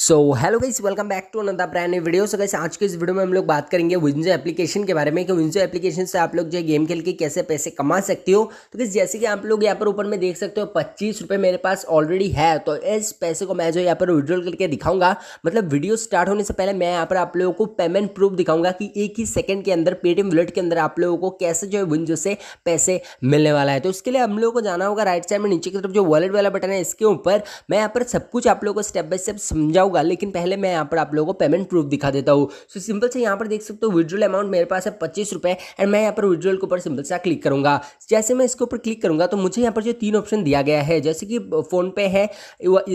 so hello guys welcome back to another brand new video so guys आज के इस video में हम लोग बात करेंगे विंजो एप्लीकेशन के बारे में कि विंजो एप्लीकेशन से आप लोग जो गेम खेल के कैसे पैसे कमा सकते हो तो गाइस जैसे कि आप लोग यहाँ पर ऊपर में देख सकते हो पच्चीस रुपये मेरे पास ऑलरेडी है तो इस पैसे को मैं जो यहाँ पर विड्रॉल करके दिखाऊंगा मतलब वीडियो स्टार्ट होने से पहले मैं यहाँ पर आप लोगों को पेमेंट प्रूफ दिखाऊंगा कि एक ही सेकंड के अंदर पेटीएम वॉलेट के अंदर आप लोगों को कैसे जो है विंजो से पैसे मिलने वाला है तो उसके लिए हम लोगों को जाना होगा राइट साइड में नीचे की तरफ जो वॉलेट वाला बटन है इसके ऊपर मैं यहाँ पर सब कुछ आप लोगों को स्टेप बाय स्टेप समझाऊँ होगा लेकिन पहले मैं यहाँ पर आप लोगों को पेमेंट प्रूफ दिखा देता हूँ सो सिंपल से यहाँ पर देख सकते हो विड्रोल अमाउंट मेरे पास है पच्चीस रुपये एंड मैं यहाँ पर विड्रोल के ऊपर सिंपल से क्लिक करूँगा जैसे मैं इसके ऊपर क्लिक करूँगा तो मुझे यहाँ पर जो तीन ऑप्शन दिया गया है जैसे कि फ़ोनपे है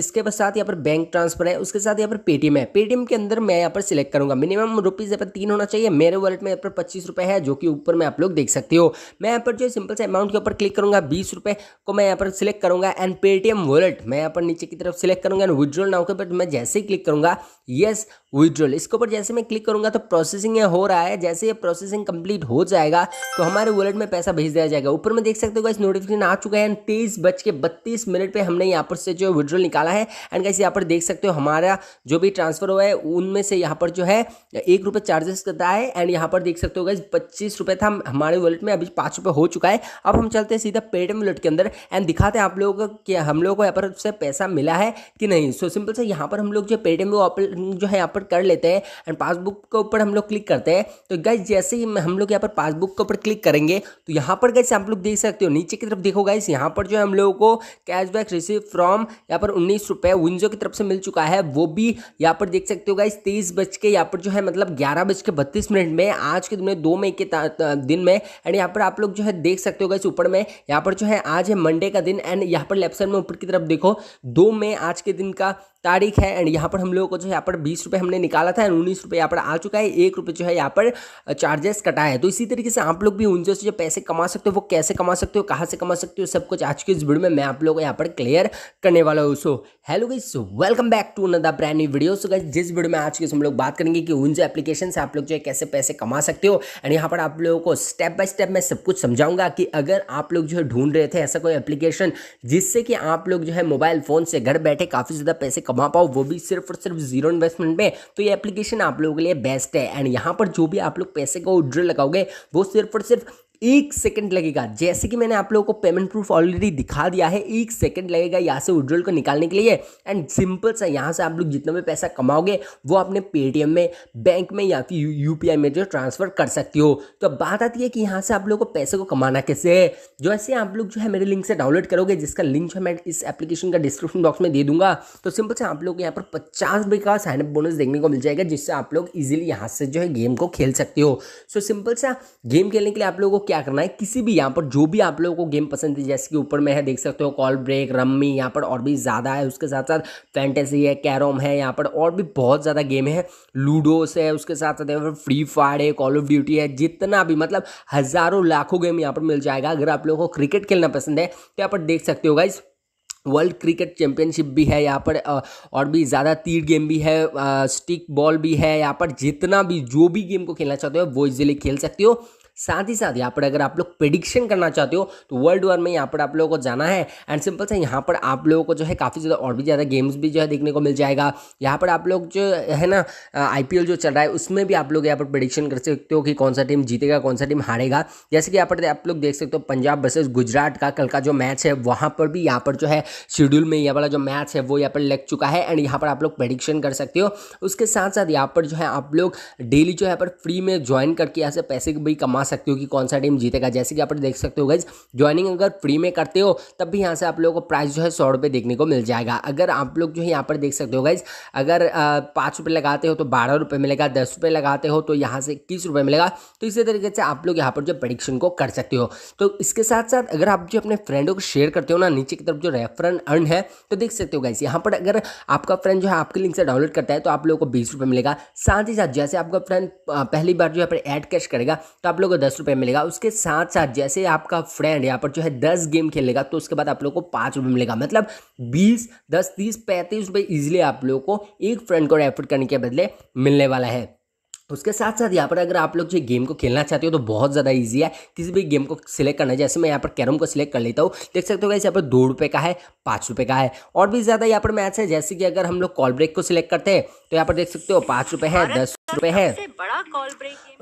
इसके साथ यहाँ पर बैंक ट्रांसफर है उसके साथ यहाँ पर पेटीएम है पेटीएम के अंदर मैं यहाँ पर सिलेक्ट करूँगा मिनिमम रुपीज़ यहाँ पर तीन होना चाहिए मेरे वॉलेट में यहाँ पर पच्चीस रुपये है जो कि ऊपर में आप लोग देख सकते हो मैं यहाँ पर जो सिंपल से अमाउंट के ऊपर क्लिक करूँगा बीस रुपये को मैं यहाँ पर सिलेक्ट करूँगा एंड पेटीएम वॉलेट मैं यहाँ पर नीचे की तरफ सिलेक्ट करूँगा एंड विड्रॉल नाउ के बट मैं जैसे जैसे ही क्लिक करूंगा यस विड्रॉल इसके ऊपर जैसे मैं क्लिक करूंगा तो प्रोसेसिंग ये हो रहा है जैसे ये प्रोसेसिंग कंप्लीट हो जाएगा तो हमारे वॉलेट में पैसा भेज दिया जाएगा ऊपर में देख सकते हो इस नोटिफिकेशन आ चुका है एंड तेईस बज के बत्तीस मिनट पर हमने यहाँ पर से जो विड्रॉल निकाला है एंड कैसे यहाँ पर देख सकते हो हमारा जो भी ट्रांसफर हुआ है उनमें से यहाँ पर जो है एक रुपये चार्जेस करता है एंड यहाँ पर देख सकते हो गई पच्चीस रुपये था हमारे वॉलेट में अभी पाँच रुपये हो चुका है अब हम चलते हैं सीधा पेटीएम वॉलेट के अंदर एंड दिखाते हैं आप लोगों को कि हम लोगों को यहाँ पर से पैसा मिला है कि नहीं सो सिंपल से यहाँ पर हम लोग लोग जो पेटीएम को ओपन जो है यहाँ पर कर लेते हैं एंड पासबुक के ऊपर हम लोग क्लिक करते हैं तो गाइज जैसे ही हम लोग यहाँ पर पासबुक के ऊपर क्लिक करेंगे तो यहाँ पर गाइज आप लोग देख सकते हो नीचे की तरफ देखो गाइज यहाँ पर जो है हम लोगों को कैशबैक रिसीव फ्रॉम यहाँ पर उन्नीस रुपये विंजो की तरफ से मिल चुका है वो भी यहाँ पर देख सकते हो गाइज तेईस बज के यहाँ पर जो है मतलब ग्यारह बज के बत्तीस मिनट में आज के दिन में दो मई के दिन में एंड यहाँ पर आप लोग जो है देख सकते हो गाइज ऊपर में यहाँ पर जो है आज है मंडे का दिन एंड यहाँ पर लेफ्ट साइड में ऊपर की तरफ देखो दो मई आज के दिन का तारीख है एंड यहाँ पर हम लोगों को जो है यहाँ पर बीस रुपये हमने निकाला था एंड उन्नीस रुपये यहाँ पर आ चुका है एक रुपये जो है यहाँ पर चार्जेस कटा है तो इसी तरीके से आप लोग भी उनसे जो पैसे कमा सकते हो वो कैसे कमा सकते हो कहाँ से कमा सकते हो सब कुछ आज की इस वीडियो में मैं आप लोगों को यहाँ पर क्लियर करने वाला हूँ so hello guys welcome back to न brand new video so guys जिस वीडियो में आज के हम लोग बात करेंगे कि उन जो एप्लीकेशन से आप लोग जो है कैसे पैसे कमा सकते हो एंड यहाँ पर आप लोगों को स्टेप बाय स्टेप मैं सब कुछ समझाऊंगा कि अगर आप लोग जो है ढूंढ रहे थे ऐसा कोई एप्लीकेशन जिससे कि आप लोग जो है मोबाइल फ़ोन से घर बैठे काफ़ी ज़्यादा पैसे कमा कमा पाओ वो भी सिर्फ और सिर्फ जीरो इन्वेस्टमेंट में तो ये एप्लीकेशन आप लोगों के लिए बेस्ट है एंड यहाँ पर जो भी आप लोग पैसे का उड्रे लगाओगे वो सिर्फ और सिर्फ एक सेकंड लगेगा जैसे कि मैंने आप लोगों को पेमेंट प्रूफ ऑलरेडी दिखा दिया है एक सेकंड लगेगा यहाँ से विड्रॉल को निकालने के लिए एंड सिंपल सा यहाँ से आप लोग जितना भी पैसा कमाओगे वो अपने पेटीएम में बैंक में या फिर यू में जो ट्रांसफ़र कर सकते हो तो बात आती है कि यहाँ से आप लोग को पैसे को कमाना कैसे है जो ऐसे आप लोग जो है मेरे लिंक से डाउनलोड करोगे जिसका लिंक जो है मैं इस एप्लीकेशन का डिस्क्रिप्शन बॉक्स में दे दूंगा तो सिंपल से आप लोग यहाँ पर पचास रुपये का साइनअप बोनस देखने को मिल जाएगा जिससे आप लोग ईजिली यहाँ से जो है गेम को खेल सकते हो सो सिंपल सा गेम खेलने के लिए आप लोगों को क्या करना है किसी भी यहाँ पर जो भी आप लोगों को गेम पसंद है जैसे कि ऊपर में है देख सकते हो कॉल ब्रेक रम्मी यहाँ पर और भी ज़्यादा है उसके साथ साथ फैंटेसी है कैरम है यहाँ पर और भी बहुत ज़्यादा गेम है लूडोस है उसके साथ साथ यहाँ पर फ्री फायर है कॉल ऑफ ड्यूटी है जितना भी मतलब हज़ारों लाखों गेम यहाँ पर मिल जाएगा अगर आप लोगों को क्रिकेट खेलना पसंद है तो यहाँ पर देख सकते हो गाइज़ वर्ल्ड क्रिकेट चैंपियनशिप भी है यहाँ पर और भी ज़्यादा तीर गेम भी है स्टिक बॉल भी है यहाँ पर जितना भी जो भी गेम को खेलना चाहते हो वो इजीली खेल सकते हो साथ ही साथ यहाँ पर अगर आप लोग प्रिडिक्शन करना चाहते हो तो वर्ल्ड वॉर में यहाँ पर आप लोगों को जाना है एंड सिंपल सा यहाँ पर आप लोगों को जो है काफ़ी ज़्यादा और भी ज़्यादा गेम्स भी जो है देखने को मिल जाएगा यहाँ पर आप लोग जो है ना आई जो चल रहा है उसमें भी आप लोग यहाँ पर प्रडिक्शन कर सकते हो कि कौन सा टीम जीतेगा कौन सा टीम हारेगा जैसे कि यहाँ पर आप लोग देख सकते हो पंजाब वर्सेज गुजरात का कल का जो मैच है वहाँ पर भी यहाँ पर जो है शेड्यूल में यहाँ वाला जो मैच है वो यहाँ पर लग चुका है एंड यहाँ पर आप लोग प्रेडिक्शन कर सकते हो उसके साथ साथ यहाँ पर जो है आप लोग डेली जो है पर फ्री में ज्वाइन करके यहाँ से पैसे भी कमा कमा सकते हो कि कौन सा टीम जीतेगा जैसे कि आप देख सकते हो गाइज ज्वाइनिंग अगर फ्री में करते हो तब भी यहाँ से आप लोगों को प्राइस जो है सौ रुपये देखने को मिल जाएगा अगर आप लोग जो है यहाँ पर देख सकते हो गाइज अगर पाँच रुपये लगाते हो तो बारह रुपये मिलेगा दस रुपये लगाते हो तो यहाँ से इक्कीस रुपये मिलेगा तो इसी तरीके से आप लोग यहाँ पर जो प्रडिक्शन को कर सकते हो तो इसके साथ साथ अगर आप जो अपने फ्रेंडों को शेयर करते हो ना नीचे की तरफ जो रेफरन अर्न है तो देख सकते हो गाइज यहाँ पर अगर आपका फ्रेंड जो है आपके लिंक से डाउनलोड करता है तो आप लोगों को बीस मिलेगा साथ ही साथ जैसे आपका फ्रेंड पहली बार जो है पर ऐड कैश करेगा तो आप लोग को दस रुपये मिलेगा उसके साथ साथ जैसे आपका फ्रेंड यहाँ पर जो है दस गेम खेलेगा तो उसके बाद आप लोग को पाँच रुपये मिलेगा मतलब बीस दस तीस पैंतीस रुपये ईजिली आप लोग को एक फ्रेंड को रेफर करने के बदले मिलने वाला है उसके साथ साथ यहाँ पर अगर आप लोग जो गेम को खेलना चाहते हो तो बहुत ज़्यादा ईजी है किसी भी गेम को सिलेक्ट करना जैसे मैं यहाँ पर कैरम को सिलेक्ट कर लेता हूँ देख सकते हो गाइस यहाँ पर दो रुपये का है पाँच रुपये का है और भी ज़्यादा यहाँ पर मैच है जैसे कि अगर हम लोग कॉल ब्रेक को सिलेक्ट करते हैं तो यहाँ पर देख सकते हो पाँच रुपये है दस रुपये है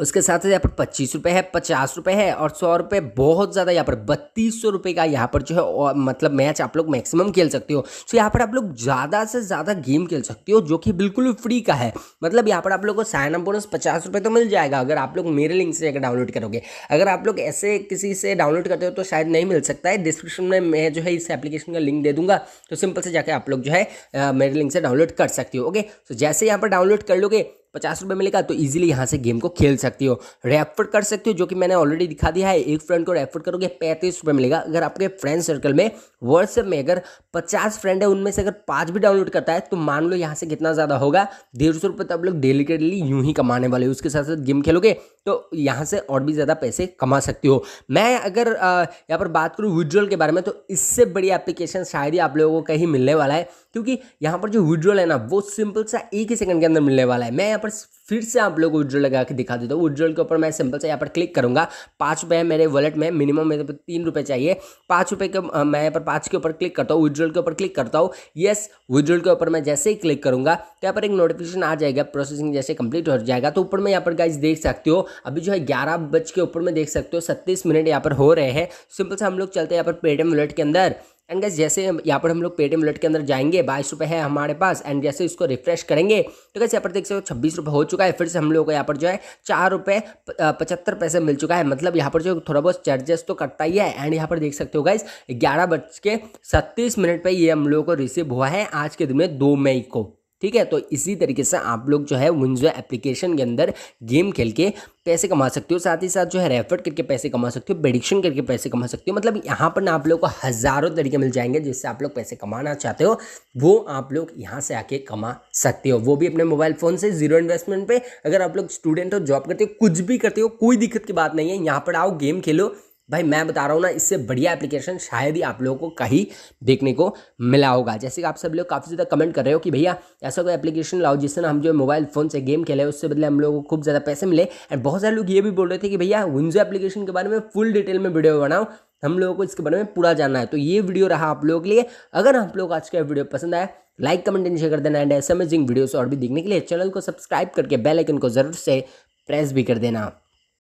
उसके साथ साथ यहाँ पर पच्चीस रुपये है पचास रुपये है और सौ रुपये बहुत ज़्यादा यहाँ पर बत्तीस सौ रुपये का यहाँ पर जो है मतलब मैच आप लोग मैक्सिमम खेल सकते हो तो यहाँ पर आप लोग ज़्यादा से ज़्यादा गेम खेल सकते हो जो कि बिल्कुल फ्री का है मतलब यहाँ पर आप लोग को साइन अप बोनस पचास तो मिल जाएगा अगर आप लोग मेरे लिंक से अगर डाउनलोड करोगे अगर आप लोग ऐसे किसी से डाउनलोड करते हो तो शायद नहीं मिल सकता है डिस्क्रिप्शन में मैं जो है इस एप्लीकेशन का लिंक दे दूंगा तो सिंपल से जाकर आप लोग जो है मेरे लिंक से डाउनलोड कर सकते हो ओके सो जैसे ऐसे यहाँ पर डाउनलोड कर लोगे पचास रुपये मिलेगा तो ईजिली यहाँ से गेम को खेल सकती हो रेफर कर सकते हो जो कि मैंने ऑलरेडी दिखा दिया है एक फ्रेंड को रेफर करोगे पैंतीस रुपये मिलेगा अगर आपके फ्रेंड सर्कल में व्हाट्सएप में अगर पचास फ्रेंड है उनमें से अगर पाँच भी डाउनलोड करता है तो मान लो यहाँ से कितना ज़्यादा होगा डेढ़ सौ रुपये तो आप लोग डेली के डेली यूँ ही कमाने वाले उसके साथ साथ गेम खेलोगे तो यहाँ से और भी ज़्यादा पैसे कमा सकते हो मैं अगर यहाँ पर बात करूँ विड्रॉल के बारे में तो इससे बड़ी एप्लीकेशन शायद ही आप लोगों को कहीं मिलने वाला है क्योंकि यहाँ पर जो विड्रॉल है ना वो सिंपल सा एक ही सेकंड के अंदर मिलने वाला है मैं यहाँ पर फिर से आप लोग विड्रॉल लगा के दिखा देता हूँ विड्रॉल के ऊपर मैं सिंपल से यहाँ पर क्लिक करूँगा पाँच रुपये मेरे वॉलेट में मिनिमम मेरे पर तीन रुपये चाहिए पाँच रुपये के मैं यहाँ पर पाँच के ऊपर क्लिक करता हूँ विड्रॉल के ऊपर क्लिक करता हूँ येस विड्रॉल के ऊपर मैं जैसे ही क्लिक करूँगा तो यहाँ पर एक नोटिफिकेशन आ जाएगा प्रोसेसिंग जैसे कंप्लीट हो जाएगा तो ऊपर में यहाँ पर गाइज देख सकते हो अभी जो है ग्यारह बज के ऊपर में देख सकते हो सत्तीस मिनट यहाँ पर हो रहे हैं सिंपल से हम लोग चलते हैं यहाँ पर पेटीएम वॉलेट के अंदर एंड गैस जैसे यहाँ पर हम लोग पेटीएम वॉलेट के अंदर जाएंगे बाईस रुपये है हमारे पास एंड जैसे इसको रिफ्रेश करेंगे तो कैसे यहाँ पर देख सकते हो छब्बीस रुपये हो चुका है फिर से हम लोग को यहाँ पर जो है चार रुपये पचहत्तर पैसे मिल चुका है मतलब यहाँ पर जो थोड़ा बहुत चार्जेस तो कटता ही है एंड यहाँ पर देख सकते हो गाइस ग्यारह बज के सत्तीस मिनट पर ये हम लोगों को रिसीव हुआ है आज के दिन में दो मई को ठीक है तो इसी तरीके से आप लोग जो है विंजो एप्लीकेशन के अंदर गेम खेल के पैसे कमा सकते हो साथ ही साथ जो है रेफर करके पैसे कमा सकते हो प्रेडिक्शन करके पैसे कमा सकते हो मतलब यहाँ पर ना आप लोग को हज़ारों तरीके मिल जाएंगे जिससे आप लोग पैसे कमाना चाहते हो वो आप लोग यहाँ से आके कमा सकते हो वो भी अपने मोबाइल फ़ोन से जीरो इन्वेस्टमेंट पर अगर आप लोग स्टूडेंट हो जॉब करते हो कुछ भी करते हो कोई दिक्कत की बात नहीं है यहाँ पर आओ गेम खेलो भाई मैं बता रहा हूँ ना इससे बढ़िया एप्लीकेशन शायद ही आप लोगों को कहीं देखने को मिला होगा जैसे कि आप सब लोग काफ़ी ज़्यादा कमेंट कर रहे हो कि भैया ऐसा कोई एप्लीकेशन लाओ जिससे ना हम जो मोबाइल फ़ोन से गेम खेले उससे बदले हम लोगों को खूब ज़्यादा पैसे मिले एंड बहुत सारे लोग ये भी बोल रहे थे कि भैया विंजो एप्लीकेशन के बारे में फुल डिटेल में वीडियो बनाओ हम लोगों को इसके बारे में पूरा जानना है तो ये वीडियो रहा आप लोगों के लिए अगर आप लोग आज का वीडियो पसंद आया लाइक कमेंट एंड शेयर कर देना एंड ऐसे अमेजिंग वीडियोस और भी देखने के लिए चैनल को सब्सक्राइब करके बेल आइकन को जरूर से प्रेस भी कर देना